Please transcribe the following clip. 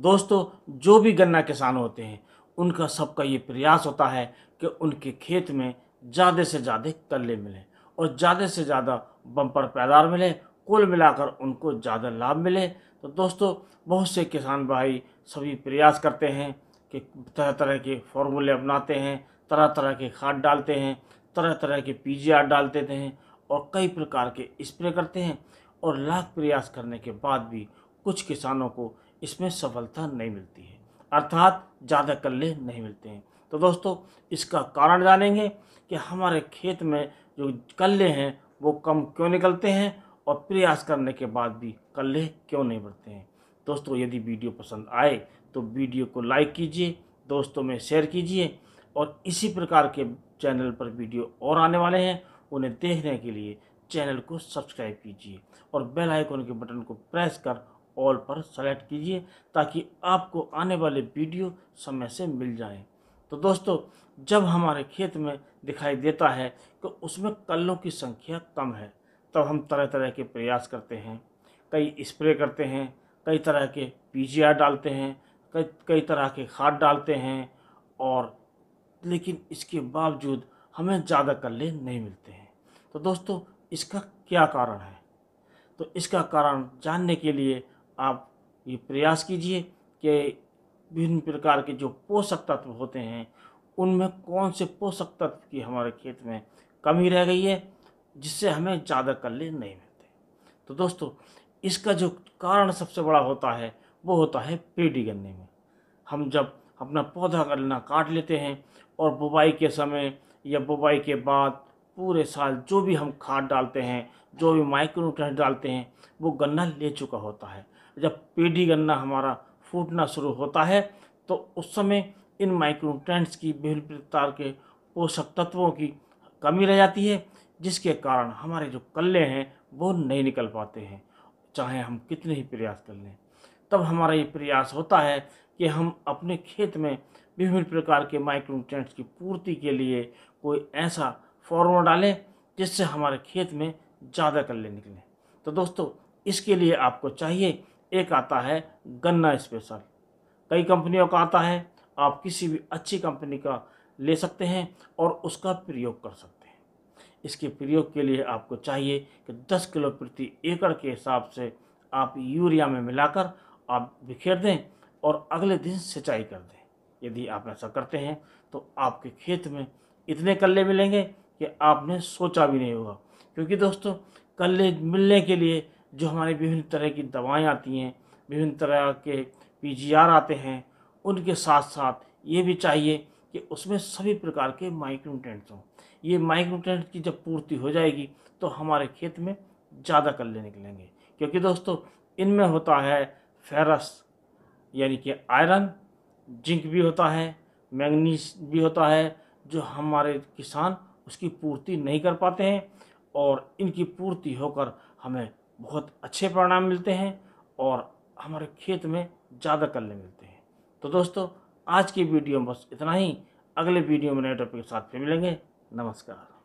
दोस्तों जो भी गन्ना किसान होते हैं उनका सबका ये प्रयास होता है कि उनके खेत में ज़्यादा से ज़्यादा कल्ले मिलें और ज़्यादा से ज़्यादा बम्पर पैदार मिले कुल मिलाकर उनको ज़्यादा लाभ मिले तो दोस्तों बहुत से किसान भाई सभी प्रयास करते हैं कि तरह तरह के फॉर्मूले अपनाते हैं तरह तरह के खाद डालते हैं तरह तरह के पी डाल देते हैं और कई प्रकार के स्प्रे करते हैं और लाख प्रयास करने के बाद भी कुछ किसानों को इसमें सफलता नहीं मिलती है अर्थात ज़्यादा कल्ले नहीं मिलते हैं तो दोस्तों इसका कारण जानेंगे कि हमारे खेत में जो कल्ले हैं वो कम क्यों निकलते हैं और प्रयास करने के बाद भी कल्ले क्यों नहीं बढ़ते हैं दोस्तों यदि वीडियो पसंद आए तो वीडियो को लाइक कीजिए दोस्तों में शेयर कीजिए और इसी प्रकार के चैनल पर वीडियो और आने वाले हैं उन्हें देखने के लिए चैनल को सब्सक्राइब कीजिए और बेल आइकन के बटन को प्रेस कर ऑल पर सेलेक्ट कीजिए ताकि आपको आने वाले वीडियो समय से मिल जाए तो दोस्तों जब हमारे खेत में दिखाई देता है कि उसमें कल्लों की संख्या कम है तब हम तरह तरह के प्रयास करते हैं कई स्प्रे करते हैं कई तरह के पी डालते हैं कई कई तरह के खाद डालते हैं और लेकिन इसके बावजूद हमें ज़्यादा कल्ले नहीं मिलते हैं तो दोस्तों इसका क्या कारण है तो इसका कारण जानने के लिए आप ये प्रयास कीजिए कि विभिन्न प्रकार के जो पोषक तत्व होते हैं उनमें कौन से पोषक तत्व की हमारे खेत में कमी रह गई है जिससे हमें ज़्यादा कल्ले नहीं मिलते तो दोस्तों इसका जो कारण सबसे बड़ा होता है वो होता है पेड़ी गन्ने में हम जब अपना पौधा गन्ना काट लेते हैं और बुबाई के समय या बुबाई के बाद पूरे साल जो भी हम खाद डालते हैं जो भी माइक्रोन्यूट्रेंट डालते हैं वो गन्ना ले चुका होता है जब पेडी गन्ना हमारा फूटना शुरू होता है तो उस समय इन माइक्रोट्रेंट्स की विभिन्न प्रकार के पोषक तत्वों की कमी रह जाती है जिसके कारण हमारे जो कल्ले हैं वो नहीं निकल पाते हैं चाहे हम कितने ही प्रयास कर लें तब हमारा ये प्रयास होता है कि हम अपने खेत में विभिन्न प्रकार के माइक्रोट्रेंट्स की पूर्ति के लिए कोई ऐसा फॉर्मूला डालें जिससे हमारे खेत में ज़्यादा कल्ले निकलें तो दोस्तों इसके लिए आपको चाहिए एक आता है गन्ना स्पेशल कई कंपनियों का आता है आप किसी भी अच्छी कंपनी का ले सकते हैं और उसका प्रयोग कर सकते हैं इसके प्रयोग के लिए आपको चाहिए कि 10 किलो प्रति एकड़ के हिसाब से आप यूरिया में मिलाकर आप बिखेर दें और अगले दिन सिंचाई कर दें यदि आप ऐसा करते हैं तो आपके खेत में इतने कल्ले मिलेंगे कि आपने सोचा भी नहीं होगा क्योंकि दोस्तों कल्ले मिलने के लिए जो हमारे विभिन्न तरह की दवाएं आती हैं विभिन्न तरह के पी आते हैं उनके साथ साथ ये भी चाहिए कि उसमें सभी प्रकार के माइक्रोटेंट्स हों ये माइक्रोटेंट की जब पूर्ति हो जाएगी तो हमारे खेत में ज़्यादा कल्ले निकलेंगे क्योंकि दोस्तों इनमें होता है फेरस यानी कि आयरन जिंक भी होता है मैंगनीस भी होता है जो हमारे किसान उसकी पूर्ति नहीं कर पाते हैं और इनकी पूर्ति होकर हमें बहुत अच्छे परिणाम मिलते हैं और हमारे खेत में ज़्यादा कल्ले मिलते हैं तो दोस्तों आज की वीडियो में बस इतना ही अगले वीडियो में नए टॉपिक के साथ फिर मिलेंगे नमस्कार